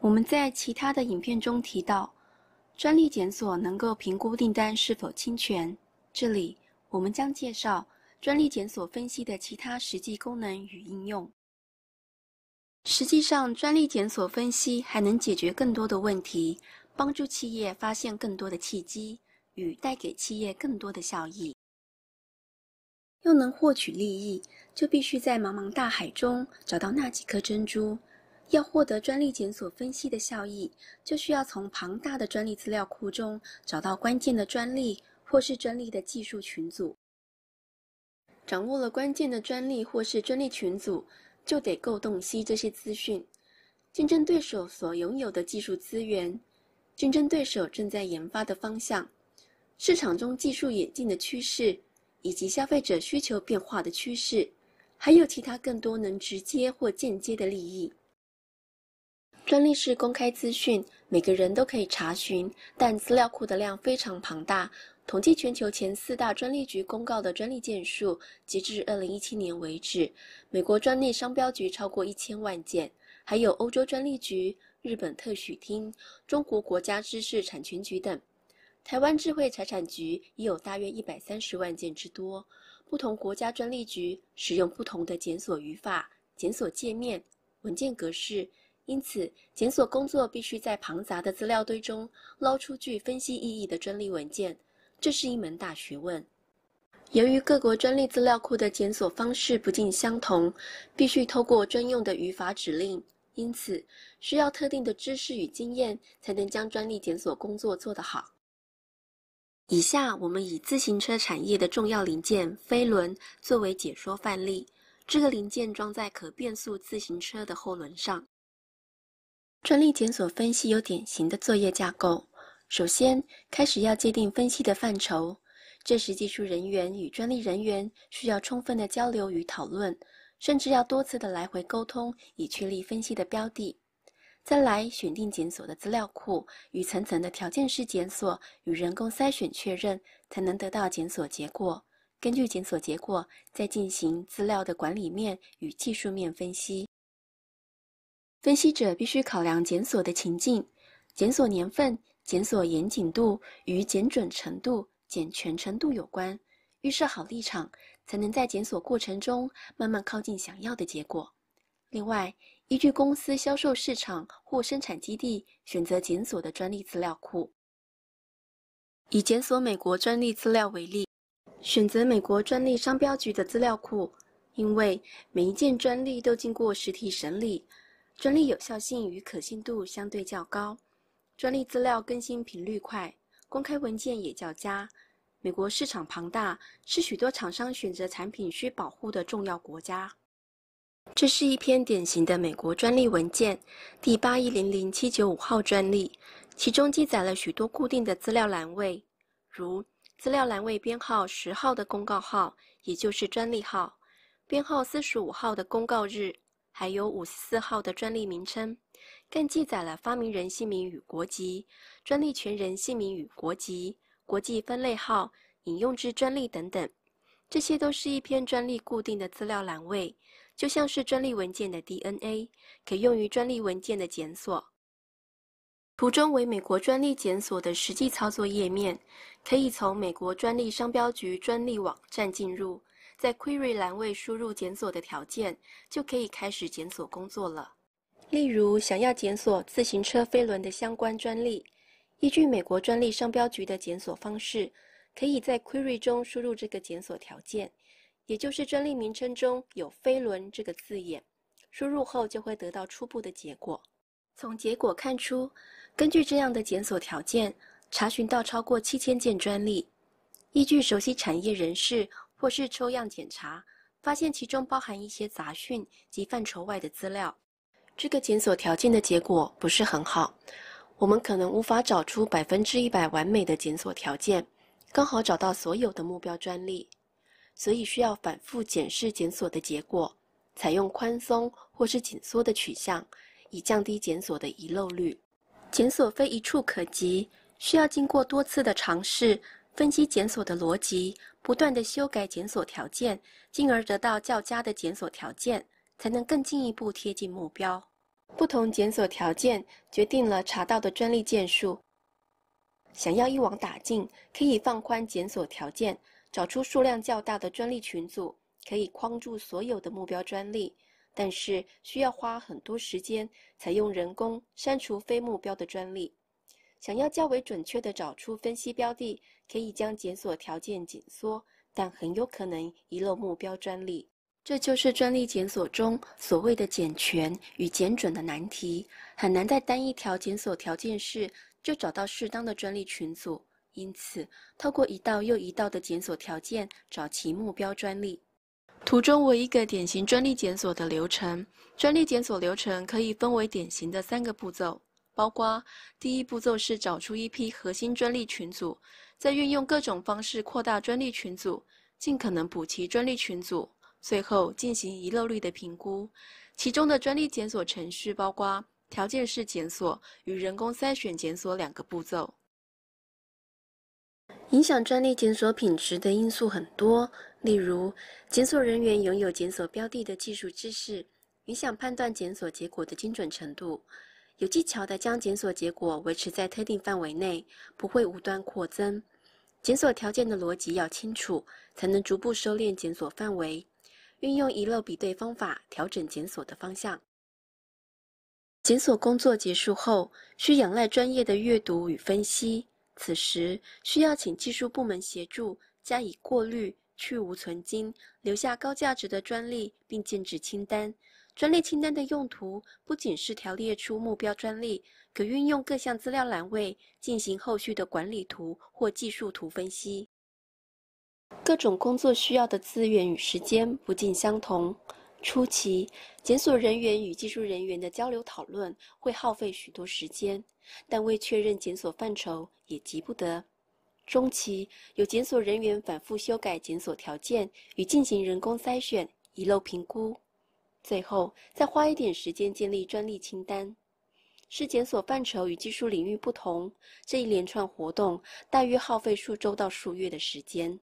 我们在其他的影片中提到，专利检索能够评估订单是否侵权。这里我们将介绍专利检索分析的其他实际功能与应用。实际上，专利检索分析还能解决更多的问题，帮助企业发现更多的契机，与带给企业更多的效益。又能获取利益，就必须在茫茫大海中找到那几颗珍珠。要获得专利检索分析的效益，就需要从庞大的专利资料库中找到关键的专利或是专利的技术群组。掌握了关键的专利或是专利群组，就得够洞悉这些资讯：竞争对手所拥有的技术资源、竞争对手正在研发的方向、市场中技术演进的趋势，以及消费者需求变化的趋势，还有其他更多能直接或间接的利益。专利是公开资讯，每个人都可以查询，但资料库的量非常庞大。统计全球前四大专利局公告的专利件数，截至二零一七年为止，美国专利商标局超过一千万件，还有欧洲专利局、日本特许厅、中国国家知识产权局等。台湾智慧财产局已有大约一百三十万件之多。不同国家专利局使用不同的检索语法、检索界面、文件格式。因此，检索工作必须在庞杂的资料堆中捞出具分析意义的专利文件，这是一门大学问。由于各国专利资料库的检索方式不尽相同，必须透过专用的语法指令，因此需要特定的知识与经验，才能将专利检索工作做得好。以下，我们以自行车产业的重要零件飞轮作为解说范例。这个零件装在可变速自行车的后轮上。专利检索分析有典型的作业架构。首先，开始要界定分析的范畴，这时技术人员与专利人员需要充分的交流与讨论，甚至要多次的来回沟通，以确立分析的标的。再来，选定检索的资料库与层层的条件式检索与人工筛选确认，才能得到检索结果。根据检索结果，再进行资料的管理面与技术面分析。分析者必须考量检索的情境、检索年份、检索严谨度与检准程度、检全程度有关。预设好立场，才能在检索过程中慢慢靠近想要的结果。另外，依据公司销售市场或生产基地选择检索的专利资料库。以检索美国专利资料为例，选择美国专利商标局的资料库，因为每一件专利都经过实体审理。专利有效性与可信度相对较高，专利资料更新频率快，公开文件也较佳。美国市场庞大，是许多厂商选择产品需保护的重要国家。这是一篇典型的美国专利文件，第八一零零七九五号专利，其中记载了许多固定的资料栏位，如资料栏位编号十号的公告号，也就是专利号；编号四十五号的公告日。还有五十四号的专利名称，更记载了发明人姓名与国籍、专利权人姓名与国籍、国际分类号、引用之专利等等，这些都是一篇专利固定的资料栏位，就像是专利文件的 DNA，可用于专利文件的检索。图中为美国专利检索的实际操作页面，可以从美国专利商标局专利网站进入。在 Query 栏位输入检索的条件，就可以开始检索工作了。例如，想要检索自行车飞轮的相关专利，依据美国专利商标局的检索方式，可以在 Query 中输入这个检索条件，也就是专利名称中有“飞轮”这个字眼。输入后就会得到初步的结果。从结果看出，根据这样的检索条件，查询到超过七千件专利。依据熟悉产业人士。或是抽样检查，发现其中包含一些杂讯及范畴外的资料，这个检索条件的结果不是很好。我们可能无法找出百分之一百完美的检索条件，刚好找到所有的目标专利，所以需要反复检视检索的结果，采用宽松或是紧缩的取向，以降低检索的遗漏率。检索非一处可及，需要经过多次的尝试。分析检索的逻辑，不断地修改检索条件，进而得到较佳的检索条件，才能更进一步贴近目标。不同检索条件决定了查到的专利件数。想要一网打尽，可以放宽检索条件，找出数量较大的专利群组，可以框住所有的目标专利，但是需要花很多时间，采用人工删除非目标的专利。想要较为准确地找出分析标的，可以将检索条件紧缩，但很有可能遗漏目标专利。这就是专利检索中所谓的“检全”与“检准”的难题，很难在单一条检索条件式就找到适当的专利群组。因此，透过一道又一道的检索条件找齐目标专利。图中为一个典型专利检索的流程。专利检索流程可以分为典型的三个步骤。包括第一步骤是找出一批核心专利群组，再运用各种方式扩大专利群组，尽可能补齐专利群组，最后进行遗漏率的评估。其中的专利检索程序包括条件式检索与人工筛选检索两个步骤。影响专利检索品质的因素很多，例如检索人员拥有检索标的的技术知识，影响判断检索结果的精准程度。有技巧地将检索结果维持在特定范围内，不会无端扩增。检索条件的逻辑要清楚，才能逐步收敛检索范围。运用遗漏比对方法调整检索的方向。检索工作结束后，需仰赖专业的阅读与分析。此时需要请技术部门协助加以过滤。去无存金，留下高价值的专利，并建制清单。专利清单的用途不仅是条列出目标专利，可运用各项资料栏位进行后续的管理图或技术图分析。各种工作需要的资源与时间不尽相同。初期检索人员与技术人员的交流讨论会耗费许多时间，但未确认检索范畴也急不得。中期有检索人员反复修改检索条件与进行人工筛选、遗漏评估，最后再花一点时间建立专利清单。是检索范畴与技术领域不同，这一连串活动大约耗费数周到数月的时间。